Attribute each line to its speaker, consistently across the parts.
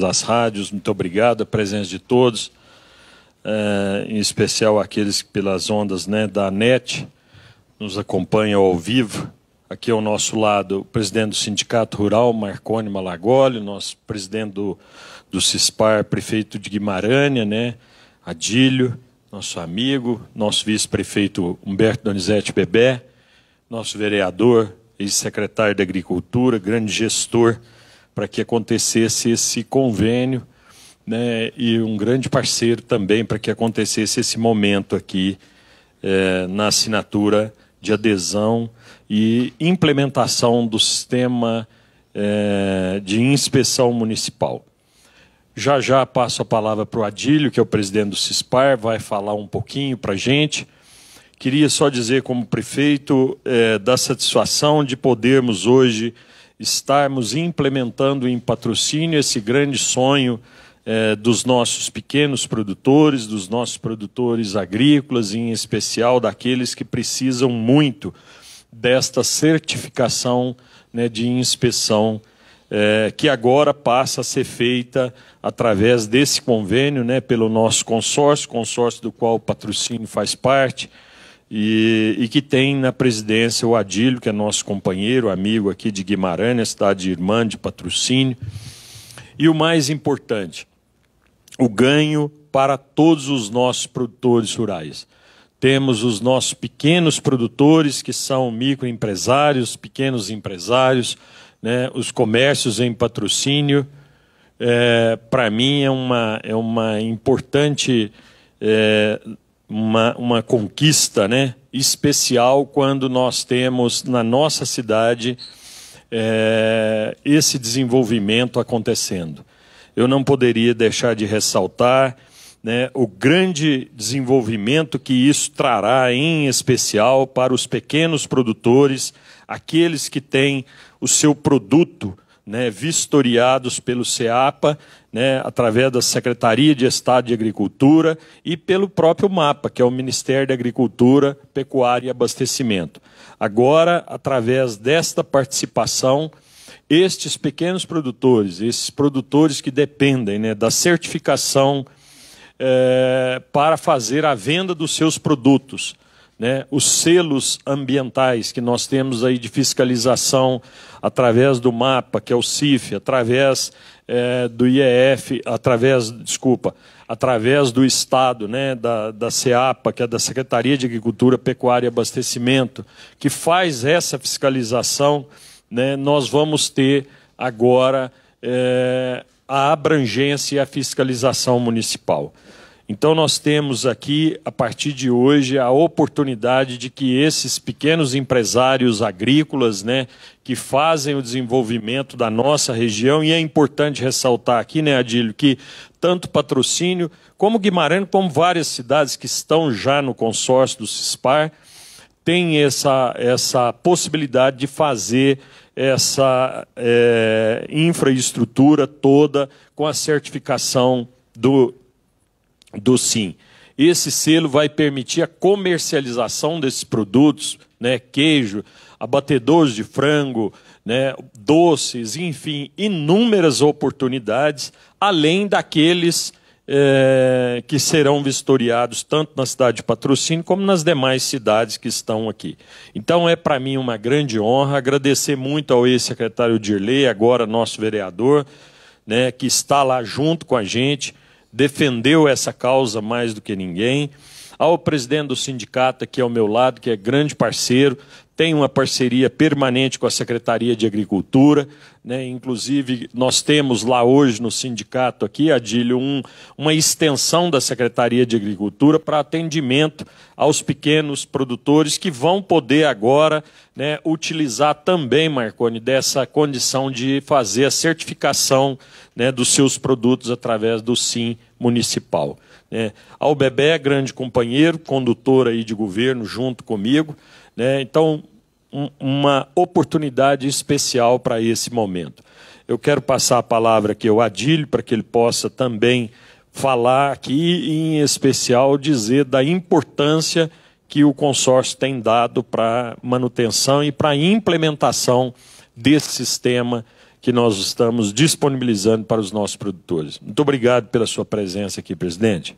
Speaker 1: das rádios, muito obrigado, a presença de todos, é, em especial aqueles que pelas ondas né, da NET nos acompanham ao vivo. Aqui ao nosso lado, o presidente do Sindicato Rural, Marcone Malagoli, nosso presidente do, do CISPAR, prefeito de Guimarães, né, Adílio, nosso amigo, nosso vice-prefeito Humberto Donizete Bebé, nosso vereador, ex-secretário da Agricultura, grande gestor para que acontecesse esse convênio né, e um grande parceiro também para que acontecesse esse momento aqui é, na assinatura de adesão e implementação do sistema é, de inspeção municipal. Já já passo a palavra para o Adílio, que é o presidente do CISPAR, vai falar um pouquinho para a gente. Queria só dizer, como prefeito, é, da satisfação de podermos hoje estarmos implementando em patrocínio esse grande sonho é, dos nossos pequenos produtores, dos nossos produtores agrícolas, em especial daqueles que precisam muito desta certificação né, de inspeção. É, que agora passa a ser feita através desse convênio, né, pelo nosso consórcio, consórcio do qual o patrocínio faz parte, e, e, que tem na presidência o Adílio, que é nosso companheiro, amigo aqui de Guimarães, cidade tá, irmã de patrocínio. E o mais importante, o ganho para todos os nossos produtores rurais. Temos os nossos pequenos produtores, que são microempresários, pequenos empresários, né, os comércios em patrocínio. É, para mim, é uma, é uma importante. É, uma, uma conquista né, especial quando nós temos na nossa cidade é, esse desenvolvimento acontecendo. Eu não poderia deixar de ressaltar né, o grande desenvolvimento que isso trará, em especial para os pequenos produtores, aqueles que têm o seu produto né, vistoriados pelo SEAPA, né, através da Secretaria de Estado de Agricultura e pelo próprio MAPA, que é o Ministério da Agricultura, Pecuária e Abastecimento. Agora, através desta participação, estes pequenos produtores, esses produtores que dependem né, da certificação é, para fazer a venda dos seus produtos, né, os selos ambientais que nós temos aí de fiscalização através do mapa, que é o CIF, através é, do IEF, através, desculpa, através do Estado, né, da, da SEAPA, que é da Secretaria de Agricultura, Pecuária e Abastecimento, que faz essa fiscalização, né, nós vamos ter agora é, a abrangência e a fiscalização municipal. Então, nós temos aqui, a partir de hoje, a oportunidade de que esses pequenos empresários agrícolas, né, que fazem o desenvolvimento da nossa região, e é importante ressaltar aqui, né, Adílio, que tanto patrocínio como Guimarães, como várias cidades que estão já no consórcio do CISPAR, têm essa, essa possibilidade de fazer essa é, infraestrutura toda com a certificação do do sim. Esse selo vai permitir a comercialização desses produtos, né, queijo, abatedores de frango, né, doces, enfim, inúmeras oportunidades, além daqueles é, que serão vistoriados tanto na cidade de Patrocínio como nas demais cidades que estão aqui. Então é para mim uma grande honra agradecer muito ao ex-secretário Dirley, agora nosso vereador, né, que está lá junto com a gente defendeu essa causa mais do que ninguém. Ao presidente do sindicato aqui é ao meu lado, que é grande parceiro, tem uma parceria permanente com a Secretaria de Agricultura, né? inclusive nós temos lá hoje no sindicato aqui, Adílio, um, uma extensão da Secretaria de Agricultura para atendimento aos pequenos produtores que vão poder agora né, utilizar também, Marconi, dessa condição de fazer a certificação né, dos seus produtos através do SIM municipal. Né? Ao Bebé, grande companheiro, condutor aí de governo junto comigo, né? Então, um, uma oportunidade especial para esse momento. Eu quero passar a palavra aqui ao Adílio, para que ele possa também falar aqui, em especial dizer da importância que o consórcio tem dado para manutenção e para implementação desse sistema que nós estamos disponibilizando para os nossos produtores. Muito obrigado pela sua presença aqui, presidente.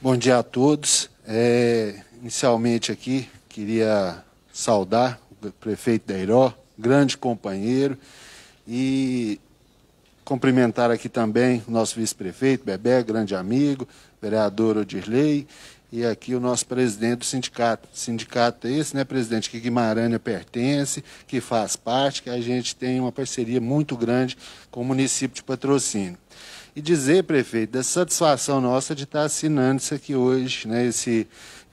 Speaker 2: Bom dia a todos. É inicialmente aqui queria saudar o prefeito Deiró, grande companheiro, e cumprimentar aqui também o nosso vice-prefeito, Bebé, grande amigo, vereador Odirley, e aqui o nosso presidente do sindicato. Sindicato esse, né, presidente, que Guimarães pertence, que faz parte, que a gente tem uma parceria muito grande com o município de patrocínio. E dizer, prefeito, da satisfação nossa de estar assinando isso aqui hoje, né, esse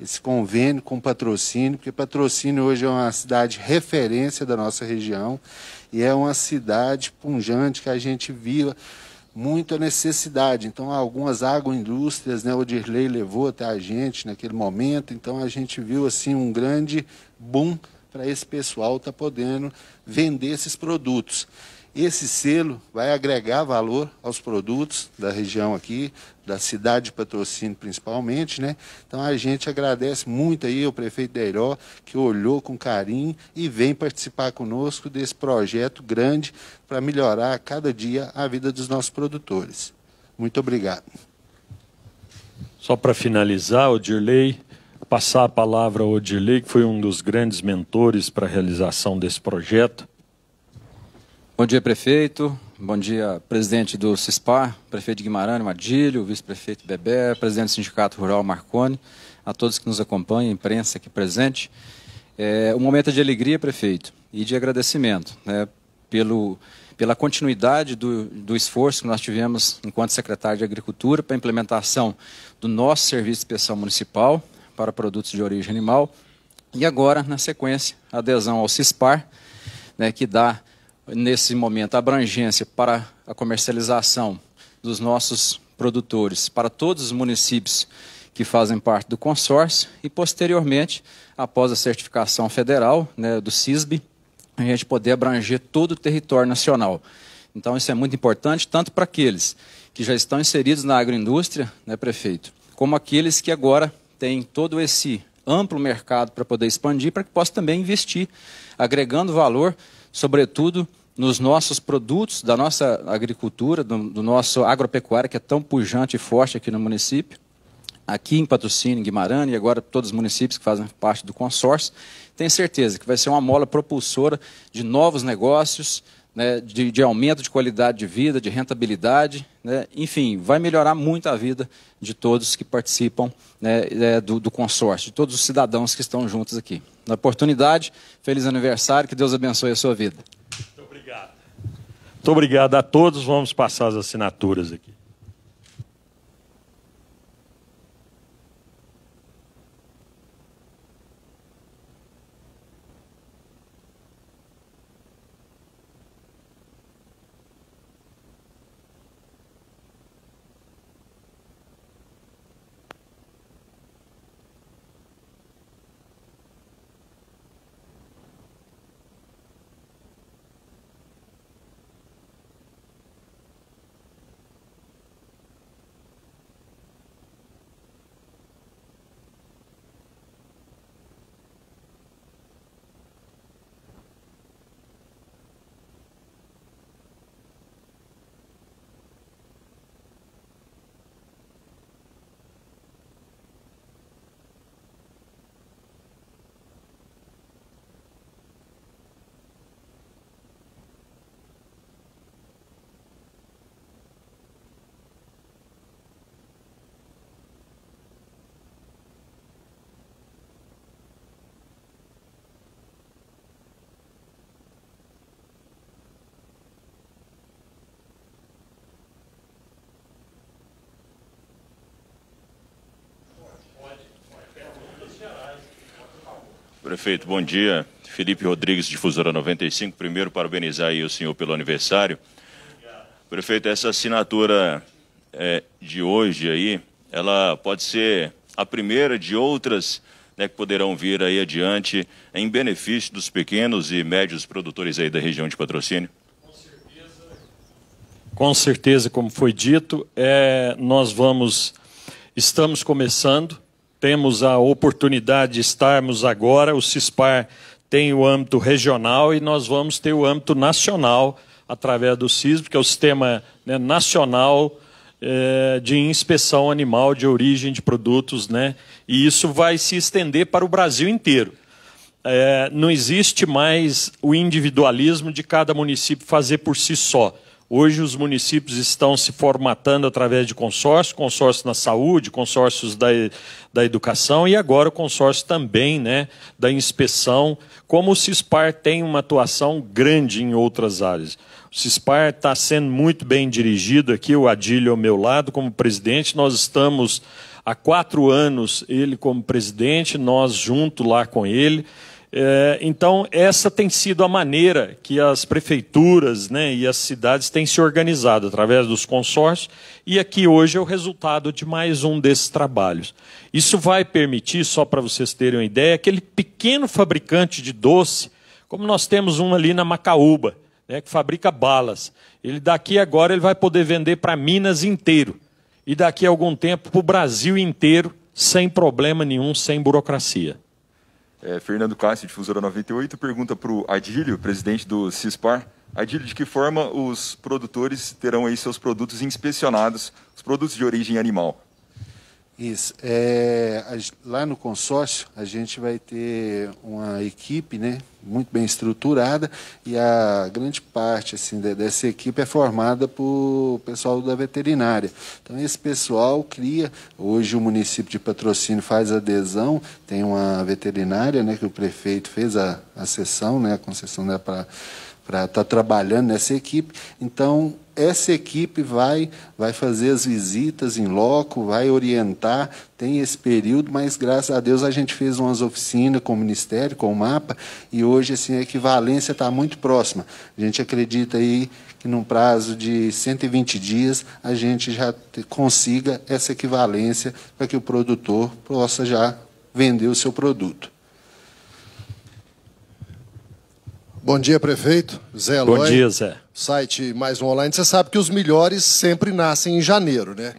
Speaker 2: esse convênio com patrocínio, porque patrocínio hoje é uma cidade referência da nossa região e é uma cidade punjante que a gente viva muito a necessidade. Então, algumas agroindústrias, né, o Dirley levou até a gente naquele momento, então a gente viu assim um grande boom para esse pessoal estar tá podendo vender esses produtos. Esse selo vai agregar valor aos produtos da região aqui, da cidade de patrocínio principalmente, né? Então a gente agradece muito aí ao prefeito Deiró, que olhou com carinho e vem participar conosco desse projeto grande para melhorar cada dia a vida dos nossos produtores. Muito obrigado.
Speaker 1: Só para finalizar, Odirley, passar a palavra ao Odirley, que foi um dos grandes mentores para a realização
Speaker 3: desse projeto Bom dia, prefeito. Bom dia, presidente do CISPAR, prefeito Guimarães Madilho, vice-prefeito Bebé, presidente do Sindicato Rural Marconi, a todos que nos acompanham, imprensa aqui presente. É um momento de alegria, prefeito, e de agradecimento né, pelo, pela continuidade do, do esforço que nós tivemos enquanto secretário de Agricultura para a implementação do nosso Serviço de Inspeção Municipal para produtos de origem animal e agora, na sequência, a adesão ao CISPAR, né, que dá nesse momento, a abrangência para a comercialização dos nossos produtores para todos os municípios que fazem parte do consórcio e, posteriormente, após a certificação federal né, do CISB, a gente poder abranger todo o território nacional. Então, isso é muito importante, tanto para aqueles que já estão inseridos na agroindústria, né, prefeito, como aqueles que agora têm todo esse amplo mercado para poder expandir, para que possa também investir, agregando valor sobretudo nos nossos produtos, da nossa agricultura, do, do nosso agropecuário que é tão pujante e forte aqui no município, aqui em Patrocínio, em Guimarães, e agora todos os municípios que fazem parte do consórcio, tenho certeza que vai ser uma mola propulsora de novos negócios, né, de, de, aumento de qualidade de vida, de rentabilidade, né, enfim, vai melhorar muito a vida de todos que participam né, é, do, do, consórcio, de todos os cidadãos que estão juntos aqui. Na oportunidade, feliz aniversário, que Deus abençoe a sua vida.
Speaker 1: Muito obrigado.
Speaker 3: Muito obrigado a todos. Vamos passar
Speaker 1: as assinaturas aqui. Prefeito, bom dia. Felipe Rodrigues, Difusora 95. Primeiro, parabenizar o senhor pelo aniversário. Prefeito, essa assinatura é, de hoje aí, ela pode ser a primeira de outras né, que poderão vir aí adiante em benefício dos pequenos e médios produtores aí da região de patrocínio? Com certeza, Com certeza como foi dito, é, nós vamos, estamos começando temos a oportunidade de estarmos agora, o CISPAR tem o âmbito regional e nós vamos ter o âmbito nacional através do CISP, que é o Sistema né, Nacional eh, de Inspeção Animal de Origem de Produtos, né? e isso vai se estender para o Brasil inteiro. É, não existe mais o individualismo de cada município fazer por si só. Hoje os municípios estão se formatando através de consórcios, consórcios na saúde, consórcios da, da educação e agora o consórcio também né, da inspeção, como o CISPAR tem uma atuação grande em outras áreas. O CISPAR está sendo muito bem dirigido aqui, o Adílio ao meu lado como presidente, nós estamos há quatro anos ele como presidente, nós junto lá com ele, é, então, essa tem sido a maneira que as prefeituras né, e as cidades têm se organizado, através dos consórcios, e aqui hoje é o resultado de mais um desses trabalhos. Isso vai permitir, só para vocês terem uma ideia, aquele pequeno fabricante de doce, como nós temos um ali na Macaúba, né, que fabrica balas. Ele daqui agora ele vai poder vender para Minas inteiro, e daqui a algum tempo para o Brasil inteiro, sem problema nenhum, sem burocracia. É, Fernando Cássio, difusora 98, pergunta para o Adílio, presidente do CISPAR. Adílio, de que forma os produtores terão aí seus produtos inspecionados, os produtos de origem animal?
Speaker 2: Isso. É, lá no consórcio, a gente vai ter uma equipe né, muito bem estruturada e a grande parte assim, dessa equipe é formada por pessoal da veterinária. Então, esse pessoal cria. Hoje, o município de patrocínio faz adesão, tem uma veterinária né, que o prefeito fez a, a sessão, né, a concessão né, para estar tá trabalhando nessa equipe. Então, essa equipe vai, vai fazer as visitas em loco, vai orientar, tem esse período, mas graças a Deus a gente fez umas oficinas com o Ministério, com o mapa, e hoje assim, a equivalência está muito próxima. A gente acredita aí que num prazo de 120 dias a gente já consiga essa equivalência para que o produtor possa já vender o seu produto.
Speaker 4: Bom dia, prefeito. Zé Eloy, Bom dia, Zé. Site Mais Um Online. Você sabe que os melhores sempre nascem em janeiro, né?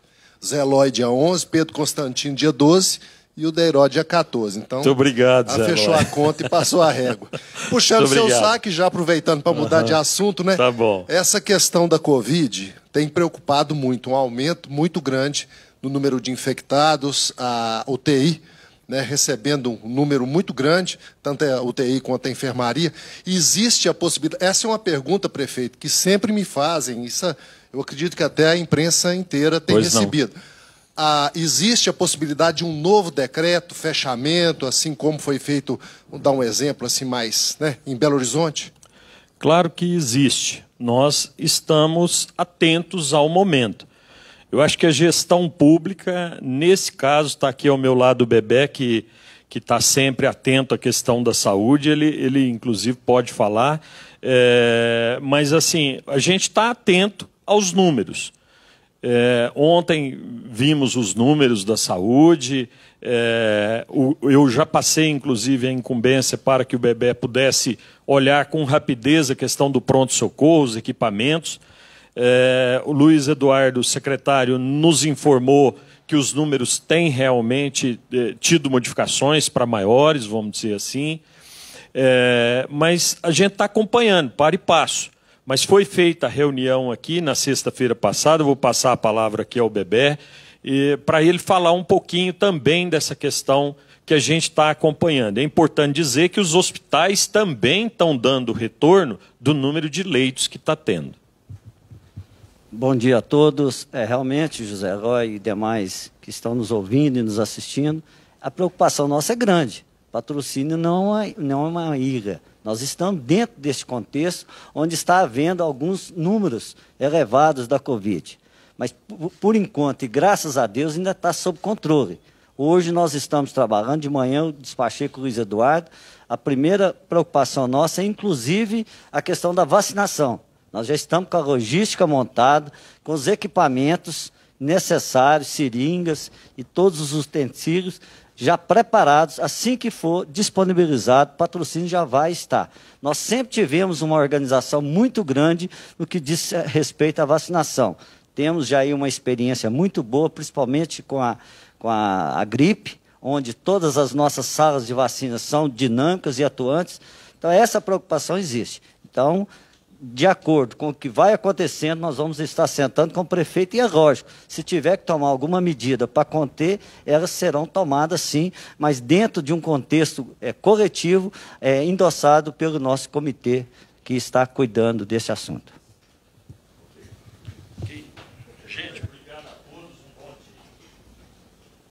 Speaker 4: Zé Eloy, dia 11, Pedro Constantino, dia 12 e o Deiró, dia 14. Então, Muito obrigado, ah, Zé fechou Eloy. a conta e passou a régua. Puxando seu saque, já aproveitando para mudar uhum. de assunto, né? Tá bom. Essa questão da Covid tem preocupado muito, um aumento muito grande no número de infectados, a UTI né, recebendo um número muito grande, tanto é a UTI quanto a enfermaria. Existe a possibilidade. Essa é uma pergunta, prefeito, que sempre me fazem. Isso é, eu acredito que até a imprensa inteira tem pois recebido. Ah, existe a possibilidade de um novo decreto, fechamento, assim como foi feito, vou dar um exemplo assim mais, né, em Belo Horizonte?
Speaker 1: Claro que existe. Nós estamos atentos ao momento. Eu acho que a gestão pública, nesse caso, está aqui ao meu lado o bebê que que está sempre atento à questão da saúde, ele, ele inclusive pode falar, é, mas assim, a gente está atento aos números. É, ontem vimos os números da saúde, é, o, eu já passei inclusive a incumbência para que o bebê pudesse olhar com rapidez a questão do pronto-socorro, os equipamentos. É, o Luiz Eduardo, secretário, nos informou que os números têm realmente é, tido modificações para maiores, vamos dizer assim. É, mas a gente está acompanhando, para e passo. Mas foi feita a reunião aqui na sexta-feira passada, vou passar a palavra aqui ao Bebé, para ele falar um pouquinho também dessa questão que a gente está acompanhando. É importante dizer que os hospitais também estão dando
Speaker 5: retorno do número de leitos que está tendo. Bom dia a todos. É, realmente, José Herói e demais que estão nos ouvindo e nos assistindo, a preocupação nossa é grande. Patrocínio não é, não é uma ilha. Nós estamos dentro deste contexto onde está havendo alguns números elevados da Covid. Mas, por, por enquanto, e graças a Deus, ainda está sob controle. Hoje nós estamos trabalhando, de manhã eu despachei com o Luiz Eduardo. A primeira preocupação nossa é, inclusive, a questão da vacinação. Nós já estamos com a logística montada, com os equipamentos necessários, seringas e todos os utensílios já preparados, assim que for disponibilizado, patrocínio já vai estar. Nós sempre tivemos uma organização muito grande no que diz eh, respeito à vacinação. Temos já aí uma experiência muito boa, principalmente com a, com a, a gripe, onde todas as nossas salas de vacina são dinâmicas e atuantes. Então, essa preocupação existe. Então, de acordo com o que vai acontecendo, nós vamos estar sentando com o prefeito. E é lógico, se tiver que tomar alguma medida para conter, elas serão tomadas sim, mas dentro de um contexto é, coletivo, é, endossado pelo nosso comitê que está cuidando desse assunto. Gente,